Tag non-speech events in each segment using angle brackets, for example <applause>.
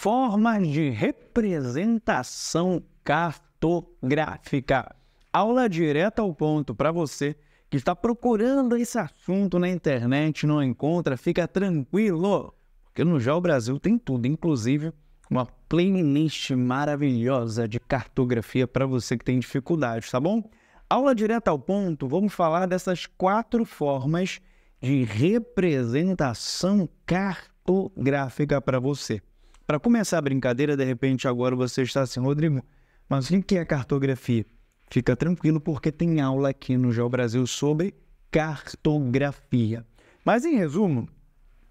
Formas de representação cartográfica. Aula direta ao ponto para você que está procurando esse assunto na internet, não encontra, fica tranquilo, porque no Já Brasil tem tudo, inclusive uma playlist maravilhosa de cartografia para você que tem dificuldades, tá bom? Aula direta ao ponto, vamos falar dessas quatro formas de representação cartográfica para você. Para começar a brincadeira, de repente agora você está assim, Rodrigo, mas o que é cartografia? Fica tranquilo porque tem aula aqui no Geo Brasil sobre cartografia. Mas em resumo,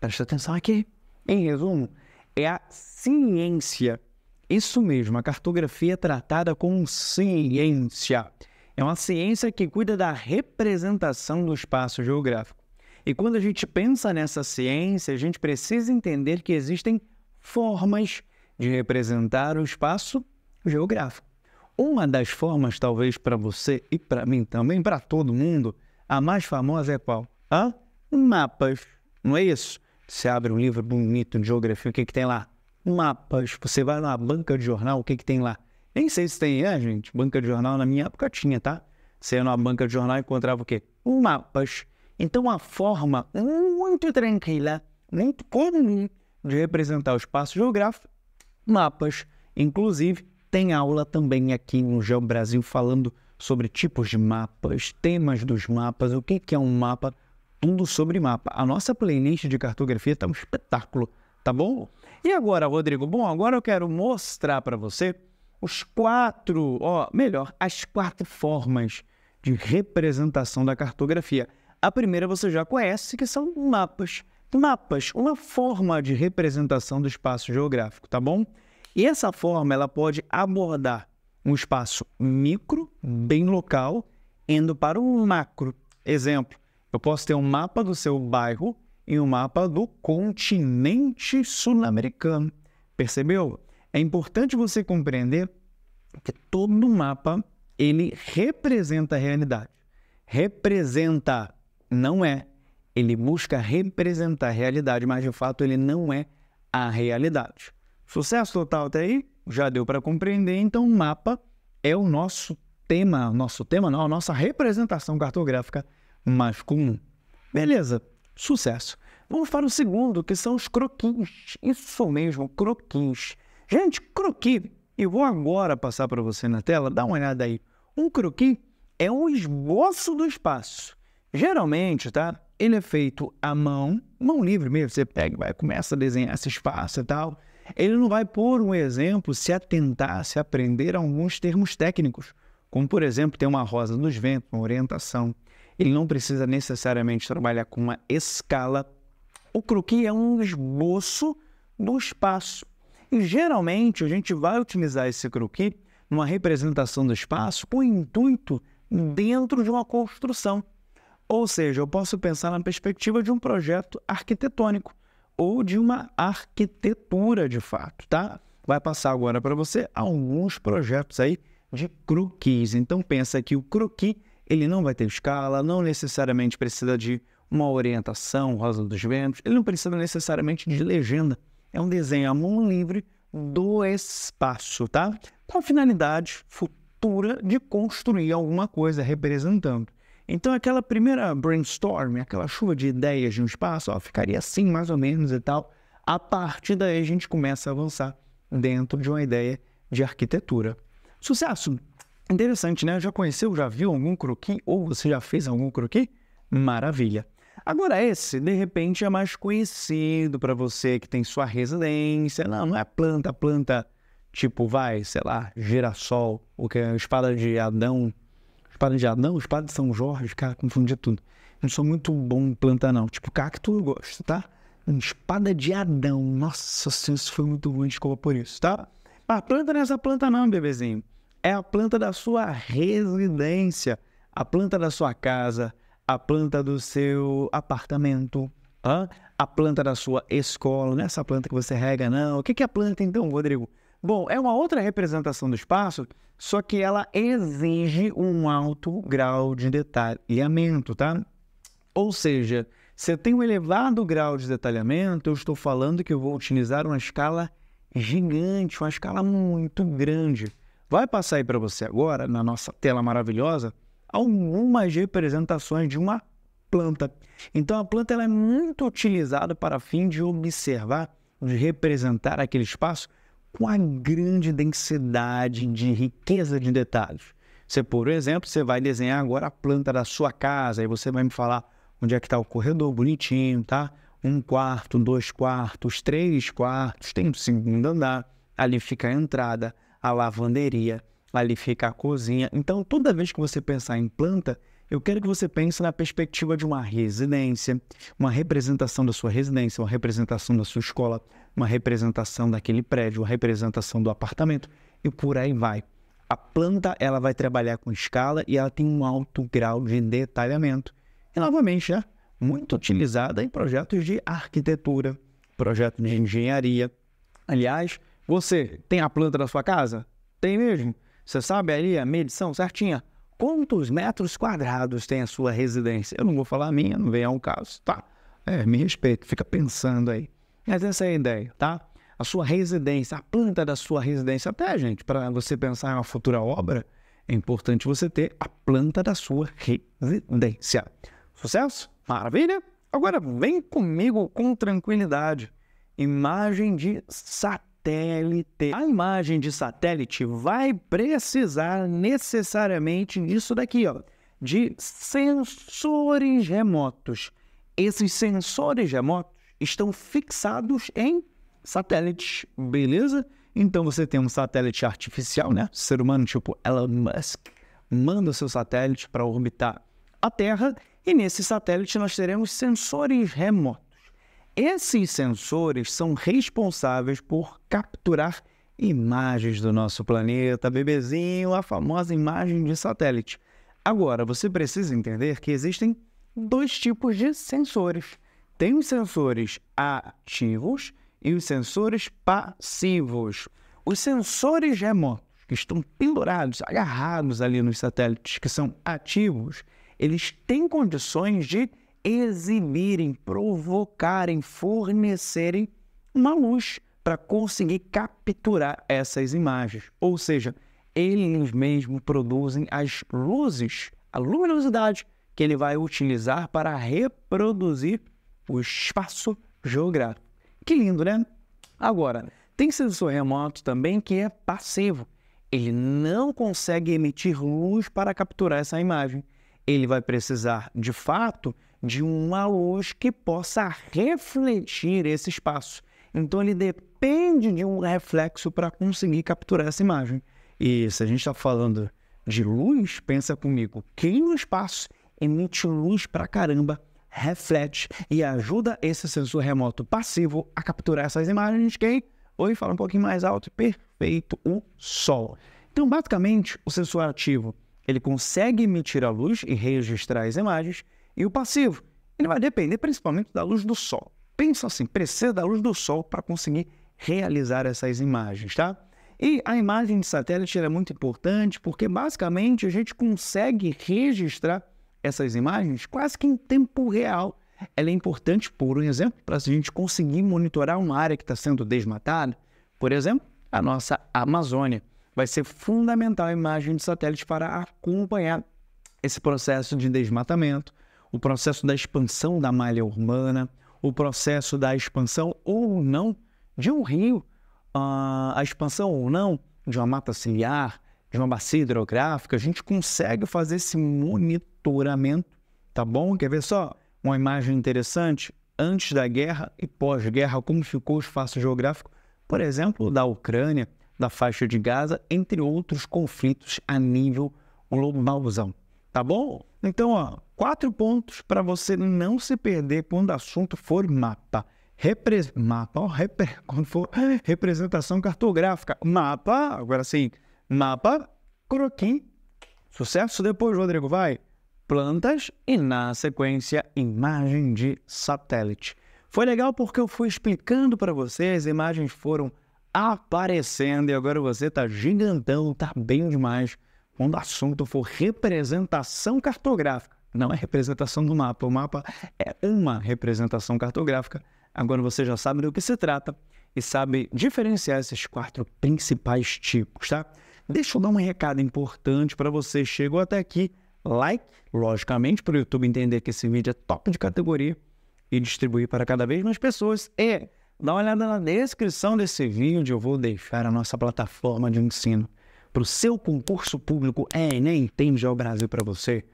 presta atenção aqui. Em resumo, é a ciência. Isso mesmo, a cartografia é tratada como ciência. É uma ciência que cuida da representação do espaço geográfico. E quando a gente pensa nessa ciência, a gente precisa entender que existem formas de representar o espaço geográfico. Uma das formas, talvez para você e para mim também, para todo mundo, a mais famosa é qual? Hã? Mapas. Não é isso? Você abre um livro bonito de geografia, o que, que tem lá? Mapas. Você vai na banca de jornal, o que, que tem lá? Nem sei se tem, é, gente? Banca de jornal na minha época tinha, tá? Você ia na banca de jornal e encontrava o quê? Mapas. Então, a forma muito tranquila, muito comum de representar o espaço geográfico, mapas, inclusive, tem aula também aqui no Geo Brasil falando sobre tipos de mapas, temas dos mapas, o que é um mapa, tudo sobre mapa. A nossa playlist de cartografia está um espetáculo, tá bom? E agora, Rodrigo? Bom, agora eu quero mostrar para você os quatro, ó, melhor, as quatro formas de representação da cartografia. A primeira você já conhece, que são mapas mapas, uma forma de representação do espaço geográfico, tá bom? E essa forma ela pode abordar um espaço micro, bem local, indo para um macro. Exemplo, eu posso ter um mapa do seu bairro e um mapa do continente sul-americano. Percebeu? É importante você compreender que todo mapa ele representa a realidade. Representa, não é. Ele busca representar a realidade, mas de fato ele não é a realidade. Sucesso total até aí? Já deu para compreender, então o mapa é o nosso tema, nosso tema não, a nossa representação cartográfica mais comum. Beleza, sucesso. Vamos para o segundo, que são os croquis. Isso mesmo, croquis. Gente, croqui, eu vou agora passar para você na tela, dá uma olhada aí. Um croqui é um esboço do espaço. Geralmente, tá? ele é feito à mão, mão livre mesmo, você pega, vai, começa a desenhar esse espaço e tal. Ele não vai, por um exemplo, se atentar, se aprender alguns termos técnicos, como, por exemplo, ter uma rosa nos ventos, uma orientação. Ele não precisa necessariamente trabalhar com uma escala. O croquis é um esboço do espaço. E geralmente a gente vai utilizar esse croquis numa representação do espaço com o intuito dentro de uma construção. Ou seja, eu posso pensar na perspectiva de um projeto arquitetônico ou de uma arquitetura de fato, tá? Vai passar agora para você alguns projetos aí de croquis. Então pensa que o croquis, ele não vai ter escala, não necessariamente precisa de uma orientação, rosa dos ventos, ele não precisa necessariamente de legenda. É um desenho à é mão livre do espaço, tá? Com a finalidade futura de construir alguma coisa representando. Então, aquela primeira brainstorm, aquela chuva de ideias de um espaço, ó, ficaria assim mais ou menos e tal. A partir daí, a gente começa a avançar dentro de uma ideia de arquitetura. Sucesso! Interessante, né? Já conheceu, já viu algum croquis ou você já fez algum croquis? Maravilha! Agora, esse, de repente, é mais conhecido para você que tem sua residência. Não, não é planta, planta tipo, vai, sei lá, girassol, o que é espada de Adão espada de Adão, espada de São Jorge, cara, confundia tudo. Eu não sou muito bom em plantar, não. Tipo, cacto eu gosto, tá? Espada de Adão. Nossa senhora, isso foi muito ruim, desculpa por isso, tá? Mas planta nessa planta não, bebezinho. É a planta da sua residência, a planta da sua casa, a planta do seu apartamento, a planta da sua escola. Não é essa planta que você rega, não. O que é a planta, então, Rodrigo? Bom, é uma outra representação do espaço, só que ela exige um alto grau de detalhamento, tá? Ou seja, se eu tenho um elevado grau de detalhamento, eu estou falando que eu vou utilizar uma escala gigante, uma escala muito grande. Vai passar aí para você agora, na nossa tela maravilhosa, algumas representações de uma planta. Então, a planta ela é muito utilizada para fim de observar, de representar aquele espaço com a grande densidade de riqueza de detalhes. Você, por exemplo, você vai desenhar agora a planta da sua casa, aí você vai me falar onde é que está o corredor bonitinho, tá? Um quarto, dois quartos, três quartos, tem um segundo andar, ali fica a entrada, a lavanderia, ali fica a cozinha. Então, toda vez que você pensar em planta, eu quero que você pense na perspectiva de uma residência, uma representação da sua residência, uma representação da sua escola, uma representação daquele prédio, uma representação do apartamento e por aí vai. A planta ela vai trabalhar com escala e ela tem um alto grau de detalhamento. E novamente, né? muito utilizada em projetos de arquitetura, projetos de engenharia. Aliás, você tem a planta da sua casa? Tem mesmo? Você sabe ali a medição certinha? quantos metros quadrados tem a sua residência? Eu não vou falar a minha, não vem ao caso, tá? É, me respeito, fica pensando aí. Mas essa é a ideia, tá? A sua residência, a planta da sua residência, até, gente, para você pensar em uma futura obra, é importante você ter a planta da sua residência. Sucesso? Maravilha? Agora vem comigo com tranquilidade. Imagem de Saturno satélite. A imagem de satélite vai precisar necessariamente disso daqui, ó, de sensores remotos. Esses sensores remotos estão fixados em satélites, beleza? Então você tem um satélite artificial, né? ser humano tipo Elon Musk manda seu satélite para orbitar a Terra e nesse satélite nós teremos sensores remotos. Esses sensores são responsáveis por capturar imagens do nosso planeta, bebezinho, a famosa imagem de satélite. Agora, você precisa entender que existem dois tipos de sensores. Tem os sensores ativos e os sensores passivos. Os sensores remotos, que estão pendurados, agarrados ali nos satélites, que são ativos, eles têm condições de exibirem, provocarem, fornecerem uma luz para conseguir capturar essas imagens. Ou seja, eles mesmos produzem as luzes, a luminosidade que ele vai utilizar para reproduzir o espaço geográfico. Que lindo, né? Agora, tem sensor remoto também que é passivo. Ele não consegue emitir luz para capturar essa imagem. Ele vai precisar, de fato, de uma luz que possa refletir esse espaço. Então ele depende de um reflexo para conseguir capturar essa imagem. E se a gente está falando de luz, pensa comigo, quem no espaço emite luz para caramba, reflete e ajuda esse sensor remoto passivo a capturar essas imagens, quem? Oi, fala um pouquinho mais alto, perfeito, o Sol. Então, basicamente, o sensor ativo, ele consegue emitir a luz e registrar as imagens, e o passivo. Ele vai depender principalmente da luz do sol. Pensa assim, precisa da luz do sol para conseguir realizar essas imagens, tá? E a imagem de satélite é muito importante porque basicamente a gente consegue registrar essas imagens quase que em tempo real. Ela é importante, por exemplo, para a gente conseguir monitorar uma área que está sendo desmatada, por exemplo, a nossa Amazônia. Vai ser fundamental a imagem de satélite para acompanhar esse processo de desmatamento, o processo da expansão da malha urbana, o processo da expansão ou não de um rio, a expansão ou não de uma mata ciliar, de uma bacia hidrográfica, a gente consegue fazer esse monitoramento, tá bom? Quer ver só uma imagem interessante? Antes da guerra e pós-guerra, como ficou o espaço geográfico, por exemplo, da Ucrânia, da faixa de Gaza, entre outros conflitos a nível globalzão, tá bom? Então, ó, Quatro pontos para você não se perder quando o assunto for mapa. Mapa, ó, repre... <laughs> quando for representação cartográfica. Mapa, agora sim, mapa, croquim. Sucesso depois, Rodrigo, vai. Plantas e, na sequência, imagem de satélite. Foi legal porque eu fui explicando para vocês, as imagens foram aparecendo e agora você tá gigantão, tá bem demais quando o assunto for representação cartográfica não é representação do mapa. O mapa é uma representação cartográfica. Agora você já sabe do que se trata e sabe diferenciar esses quatro principais tipos, tá? Deixa eu dar um recado importante para você. Chegou até aqui, like, logicamente, para o YouTube entender que esse vídeo é top de categoria e distribuir para cada vez mais pessoas. E dá uma olhada na descrição desse vídeo, eu vou deixar a nossa plataforma de ensino para o seu concurso público é, Enem, tem já o Brasil para você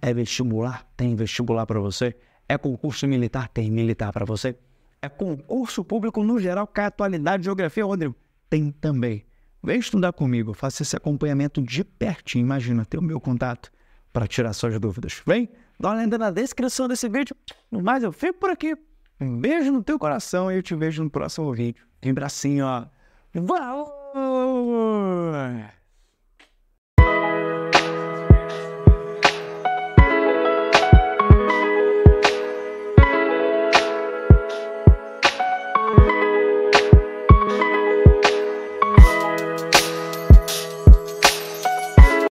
é vestibular? Tem vestibular para você. É concurso militar? Tem militar para você. É concurso público no geral, que é atualidade, geografia, Rodrigo? Tem também. Vem estudar comigo, faça esse acompanhamento de pertinho. Imagina, ter o meu contato para tirar suas dúvidas. Vem, dá uma olhada na descrição desse vídeo. No mais, eu fico por aqui. Um beijo no teu coração e eu te vejo no próximo vídeo. Tem bracinho, ó. Valor!